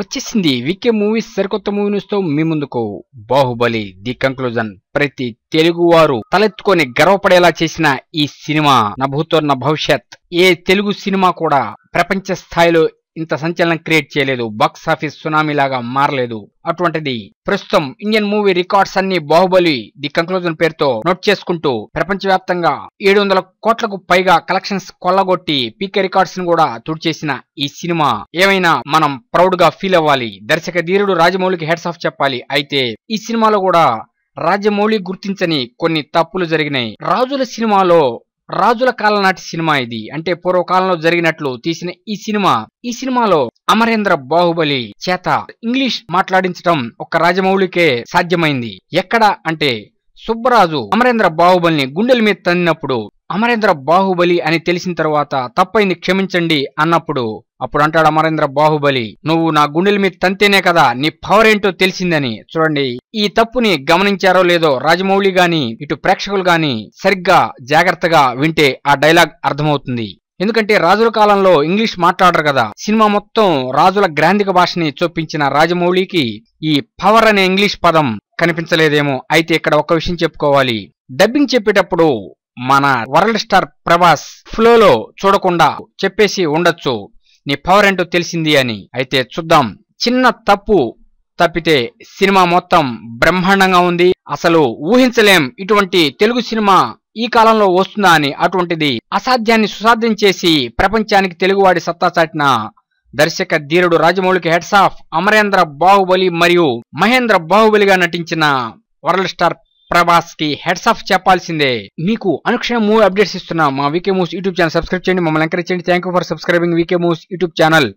వచ్చేసింది VK movies సరికొత్త movie news తో మీ ముందుకు బాహుబలి ది కంక్లూజన్ ప్రతి తెలుగు వారు తలెత్తుకొని గర్వపడేలా చేసిన ఈ సినిమా నభూతోన్న భవిష్యత్ ఏ తెలుగు సినిమా కూడా ప్రపంచ స్థాయిలో ఇంత సంచలనం క్రియేట్ చేయలేదు బాక్స్ ఆఫీస్ సునామీలాగా మారలేదు అటువంటిది ప్రస్తుతం ఇండియన్ మూవీ రికార్డ్స్ అన్ని బాహుబలి ది కంక్లూజన్ పేరుతో నోట్ చేసుకుంటూ వ్యాప్తంగా ఏడు వందల కోట్లకు పైగా కలెక్షన్స్ కొల్లగొట్టి పీకే రికార్డ్స్ ను కూడా తుడిచేసిన ఈ సినిమా ఏమైనా మనం ప్రౌడ్ గా ఫీల్ అవ్వాలి దర్శక ధీరుడు రాజమౌళికి హెడ్స్ ఆఫ్ చెప్పాలి అయితే ఈ సినిమాలో కూడా రాజమౌళి గుర్తించని కొన్ని తప్పులు జరిగినాయి రాజుల సినిమాలో రాజుల కాలం నాటి సినిమా ఇది అంటే పూర్వకాలంలో జరిగినట్లు తీసిన ఈ సినిమా ఈ సినిమాలో అమరేంద్ర బాహుబలి చేత ఇంగ్లీష్ మాట్లాడించడం ఒక రాజమౌళికే సాధ్యమైంది ఎక్కడ అంటే సుబ్బరాజు అమరేంద్ర బాహుబలిని గుండెల మీద తన్నినప్పుడు అమరేంద్ర బాహుబలి అని తెలిసిన తర్వాత తప్పైంది క్షమించండి అన్నప్పుడు అప్పుడు అంటాడు అమరేంద్ర బాహుబలి నువ్వు నా గుండెల మీద తంతేనే కదా నీ పవర్ ఏంటో తెలిసిందని చూడండి ఈ తప్పుని గమనించారో లేదో రాజమౌళి గాని ఇటు ప్రేక్షకులు గాని సరిగ్గా జాగ్రత్తగా వింటే ఆ డైలాగ్ అర్థమవుతుంది ఎందుకంటే రాజుల కాలంలో ఇంగ్లీష్ మాట్లాడరు కదా సినిమా మొత్తం రాజుల గ్రాంధిక భాషని చూపించిన రాజమౌళికి ఈ పవర్ అనే ఇంగ్లీష్ పదం కనిపించలేదేమో అయితే ఇక్కడ ఒక విషయం చెప్పుకోవాలి డబ్బింగ్ చెప్పేటప్పుడు మన వరల్డ్ స్టార్ ప్రభాస్ ఫ్లోలో చూడకుండా చెప్పేసి ఉండొచ్చు నీ పవర్ ఏంటో తెలిసింది అని అయితే చూద్దాం చిన్న తప్పు తప్పితే సినిమా మొత్తం బ్రహ్మాండంగా ఉంది అసలు ఊహించలేం ఇటువంటి తెలుగు సినిమా ఈ కాలంలో వస్తుందా అని అటువంటిది అసాధ్యాన్ని సుసాధ్యం చేసి ప్రపంచానికి తెలుగువాడి సత్తా చాటిన దర్శక ధీరుడు రాజమౌళికి హెడ్స్ ఆఫ్ అమరేంద్ర బాహుబలి మరియు మహేంద్ర బాహుబలిగా నటించిన వరల్డ్ స్టార్ ప్రభాస్ కి హెడ్స్ ఆఫ్ చెప్పాల్సిందే మీకు అనుక్షణం మూవీ అప్డేట్స్ ఇస్తున్నాం మా VK movies YouTube channel subscribe చేయండి మమ్మల్ని ఎంకరేజ్ చేయండి thank for subscribing VK movies YouTube channel